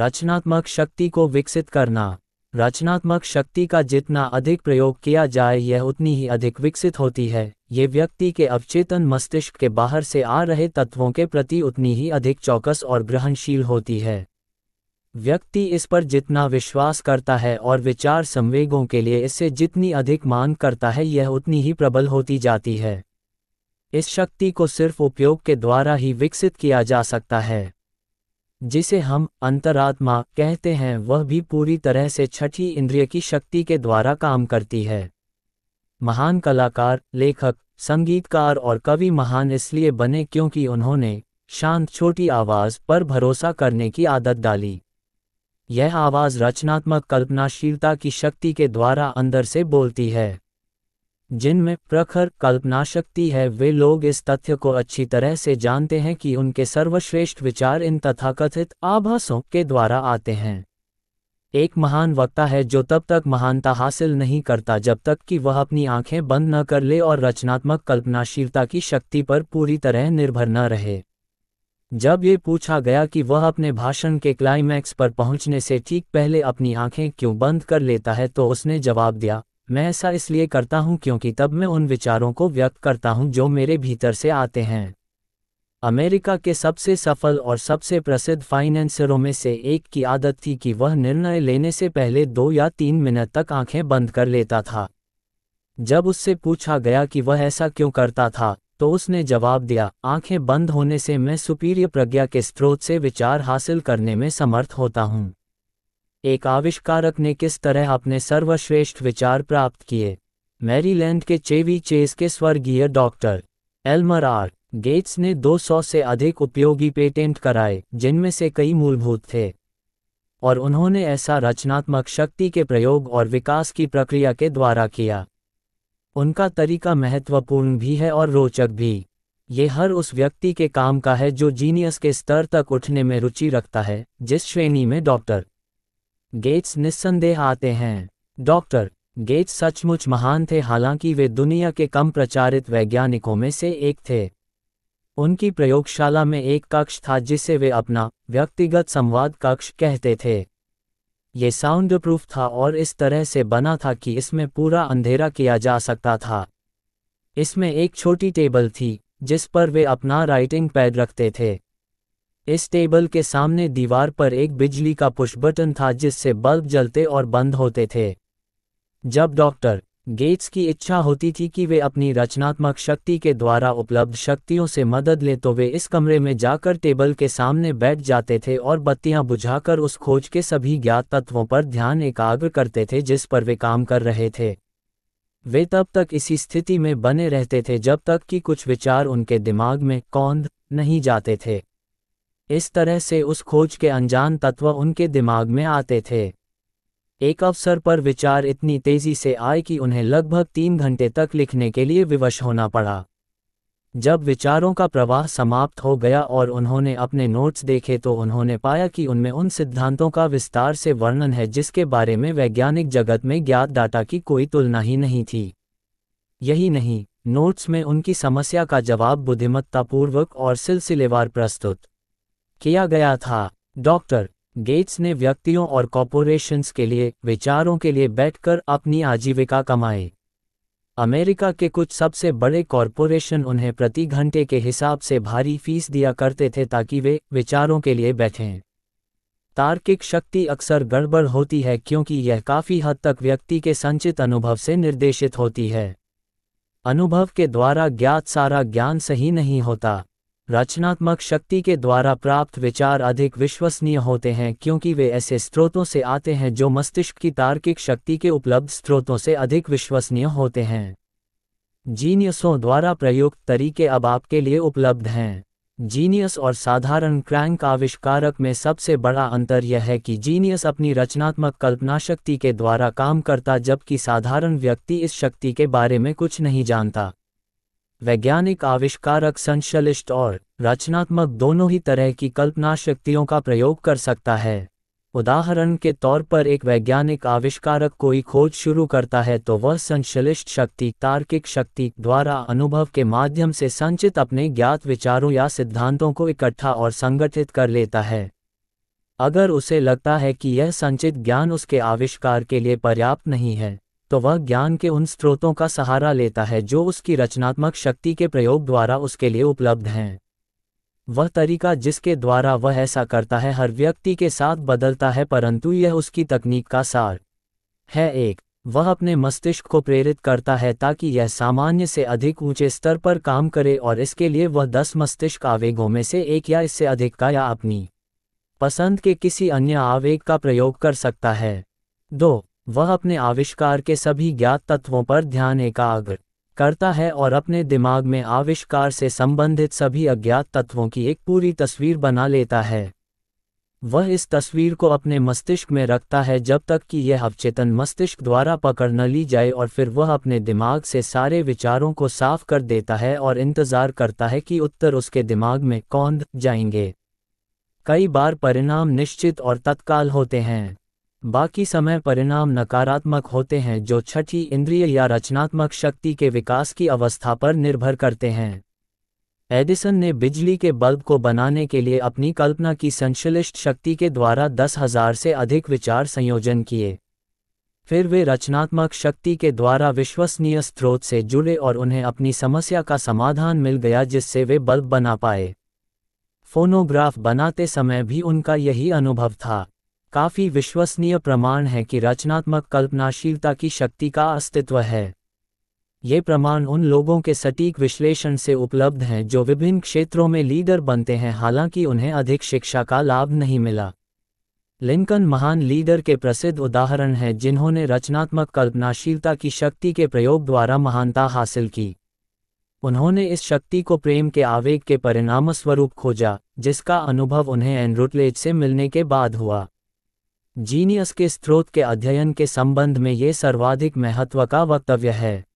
रचनात्मक शक्ति को विकसित करना रचनात्मक शक्ति का जितना अधिक प्रयोग किया जाए यह उतनी ही अधिक विकसित होती है ये व्यक्ति के अवचेतन मस्तिष्क के बाहर से आ रहे तत्वों के प्रति उतनी ही अधिक चौकस और ग्रहणशील होती है व्यक्ति इस पर जितना विश्वास करता है और विचार संवेगों के लिए इससे जितनी अधिक मांग करता है यह उतनी ही प्रबल होती जाती है इस शक्ति को सिर्फ उपयोग के द्वारा ही विकसित किया जा सकता है जिसे हम अंतरात्मा कहते हैं वह भी पूरी तरह से छठी इंद्रिय की शक्ति के द्वारा काम करती है महान कलाकार लेखक संगीतकार और कवि महान इसलिए बने क्योंकि उन्होंने शांत छोटी आवाज़ पर भरोसा करने की आदत डाली यह आवाज़ रचनात्मक कल्पनाशीलता की शक्ति के द्वारा अंदर से बोलती है जिनमें प्रखर कल्पनाशक्ति है वे लोग इस तथ्य को अच्छी तरह से जानते हैं कि उनके सर्वश्रेष्ठ विचार इन तथाकथित आभासों के द्वारा आते हैं एक महान वक्ता है जो तब तक महानता हासिल नहीं करता जब तक कि वह अपनी आंखें बंद न कर ले और रचनात्मक कल्पनाशीलता की शक्ति पर पूरी तरह निर्भर न रहे जब ये पूछा गया कि वह अपने भाषण के क्लाइमैक्स पर पहुंचने से ठीक पहले अपनी आंखें क्यों बंद कर लेता है तो उसने जवाब दिया मैं ऐसा इसलिए करता हूं क्योंकि तब मैं उन विचारों को व्यक्त करता हूं जो मेरे भीतर से आते हैं अमेरिका के सबसे सफल और सबसे प्रसिद्ध फाइनेंसरों में से एक की आदत थी कि वह निर्णय लेने से पहले दो या तीन मिनट तक आंखें बंद कर लेता था जब उससे पूछा गया कि वह ऐसा क्यों करता था तो उसने जवाब दिया आंखें बंद होने से मैं सुपीरिय प्रज्ञा के स्रोत से विचार हासिल करने में समर्थ होता हूँ एक आविष्कारक ने किस तरह अपने सर्वश्रेष्ठ विचार प्राप्त किए मैरीलैंड के चेवी चेस के स्वर्गीय डॉक्टर एल्मर आर गेट्स ने 200 से अधिक उपयोगी पेटेंट कराए जिनमें से कई मूलभूत थे और उन्होंने ऐसा रचनात्मक शक्ति के प्रयोग और विकास की प्रक्रिया के द्वारा किया उनका तरीका महत्वपूर्ण भी है और रोचक भी ये हर उस व्यक्ति के काम का है जो जीनियस के स्तर तक उठने में रुचि रखता है जिस श्रेणी में डॉक्टर गेट्स निस्संदेह आते हैं डॉक्टर गेट्स सचमुच महान थे हालांकि वे दुनिया के कम प्रचारित वैज्ञानिकों में से एक थे उनकी प्रयोगशाला में एक कक्ष था जिसे वे अपना व्यक्तिगत संवाद कक्ष कहते थे ये साउंड प्रूफ था और इस तरह से बना था कि इसमें पूरा अंधेरा किया जा सकता था इसमें एक छोटी टेबल थी जिस पर वे अपना राइटिंग पैड रखते थे इस टेबल के सामने दीवार पर एक बिजली का पुश बटन था जिससे बल्ब जलते और बंद होते थे जब डॉक्टर गेट्स की इच्छा होती थी कि वे अपनी रचनात्मक शक्ति के द्वारा उपलब्ध शक्तियों से मदद लें तो वे इस कमरे में जाकर टेबल के सामने बैठ जाते थे और बत्तियां बुझाकर उस खोज के सभी ज्ञात तत्वों पर ध्यान एकाग्र करते थे जिस पर वे काम कर रहे थे वे तब तक इसी स्थिति में बने रहते थे जब तक कि कुछ विचार उनके दिमाग में कौंद नहीं जाते थे इस तरह से उस खोज के अनजान तत्व उनके दिमाग में आते थे एक अवसर पर विचार इतनी तेजी से आए कि उन्हें लगभग तीन घंटे तक लिखने के लिए विवश होना पड़ा जब विचारों का प्रवाह समाप्त हो गया और उन्होंने अपने नोट्स देखे तो उन्होंने पाया कि उनमें उन सिद्धांतों का विस्तार से वर्णन है जिसके बारे में वैज्ञानिक जगत में ज्ञात डाटा की कोई तुलना ही नहीं थी यही नहीं नोट्स में उनकी समस्या का जवाब बुद्धिमत्तापूर्वक और सिलसिलेवार प्रस्तुत किया गया था डॉक्टर गेट्स ने व्यक्तियों और कॉरपोरेशंस के लिए विचारों के लिए बैठकर अपनी आजीविका कमाई अमेरिका के कुछ सबसे बड़े कॉरपोरेशन उन्हें प्रति घंटे के हिसाब से भारी फीस दिया करते थे ताकि वे विचारों के लिए बैठें तार्किक शक्ति अक्सर गड़बड़ होती है क्योंकि यह काफ़ी हद तक व्यक्ति के संचित अनुभव से निर्देशित होती है अनुभव के द्वारा ज्ञात सारा ज्ञान सही नहीं होता रचनात्मक शक्ति के द्वारा प्राप्त विचार अधिक विश्वसनीय होते हैं क्योंकि वे ऐसे स्रोतों से आते हैं जो मस्तिष्क की तार्किक शक्ति के उपलब्ध स्रोतों से अधिक विश्वसनीय होते हैं जीनियसों द्वारा प्रयुक्त तरीके अब आपके लिए उपलब्ध हैं जीनियस और साधारण क्रैंक आविष्कारक में सबसे बड़ा अंतर यह है कि जीनियस अपनी रचनात्मक कल्पना शक्ति के द्वारा काम करता जबकि साधारण व्यक्ति इस शक्ति के बारे में कुछ नहीं जानता वैज्ञानिक आविष्कारक संश्लिष्ट और रचनात्मक दोनों ही तरह की कल्पना शक्तियों का प्रयोग कर सकता है उदाहरण के तौर पर एक वैज्ञानिक आविष्कारक कोई खोज शुरू करता है तो वह संश्लिष्ट शक्ति तार्किक शक्ति द्वारा अनुभव के माध्यम से संचित अपने ज्ञात विचारों या सिद्धांतों को इकट्ठा और संगठित कर लेता है अगर उसे लगता है कि यह संचित ज्ञान उसके आविष्कार के लिए पर्याप्त नहीं है तो वह ज्ञान के उन स्रोतों का सहारा लेता है जो उसकी रचनात्मक शक्ति के प्रयोग द्वारा उसके लिए उपलब्ध हैं वह तरीका जिसके द्वारा वह ऐसा करता है हर व्यक्ति के साथ बदलता है परंतु यह उसकी तकनीक का सार है एक वह अपने मस्तिष्क को प्रेरित करता है ताकि यह सामान्य से अधिक ऊंचे स्तर पर काम करे और इसके लिए वह दस मस्तिष्क आवेगों में से एक या इससे अधिक का या अपनी पसंद के किसी अन्य आवेग का प्रयोग कर सकता है दो वह अपने आविष्कार के सभी ज्ञात तत्वों पर ध्यान एकाग्र करता है और अपने दिमाग में आविष्कार से संबंधित सभी अज्ञात तत्वों की एक पूरी तस्वीर बना लेता है वह इस तस्वीर को अपने मस्तिष्क में रखता है जब तक कि यह अवचेतन मस्तिष्क द्वारा पकड़ न ली जाए और फिर वह अपने दिमाग से सारे विचारों को साफ कर देता है और इंतज़ार करता है कि उत्तर उसके दिमाग में कौंद जाएंगे कई बार परिणाम निश्चित और तत्काल होते हैं बाकी समय परिणाम नकारात्मक होते हैं जो छठी इंद्रिय या रचनात्मक शक्ति के विकास की अवस्था पर निर्भर करते हैं एडिसन ने बिजली के बल्ब को बनाने के लिए अपनी कल्पना की संश्लिष्ट शक्ति के द्वारा दस हजार से अधिक विचार संयोजन किए फिर वे रचनात्मक शक्ति के द्वारा विश्वसनीय स्रोत से जुड़े और उन्हें अपनी समस्या का समाधान मिल गया जिससे वे बल्ब बना पाए फोनोग्राफ बनाते समय भी उनका यही अनुभव था काफी विश्वसनीय प्रमाण है कि रचनात्मक कल्पनाशीलता की शक्ति का अस्तित्व है ये प्रमाण उन लोगों के सटीक विश्लेषण से उपलब्ध हैं जो विभिन्न क्षेत्रों में लीडर बनते हैं हालांकि उन्हें अधिक शिक्षा का लाभ नहीं मिला लिंकन महान लीडर के प्रसिद्ध उदाहरण हैं जिन्होंने रचनात्मक कल्पनाशीलता की शक्ति के प्रयोग द्वारा महानता हासिल की उन्होंने इस शक्ति को प्रेम के आवेग के परिणामस्वरूप खोजा जिसका अनुभव उन्हें एनरुटलेज से मिलने के बाद हुआ जीनियस के स्रोत के अध्ययन के संबंध में ये सर्वाधिक महत्व का वक्तव्य है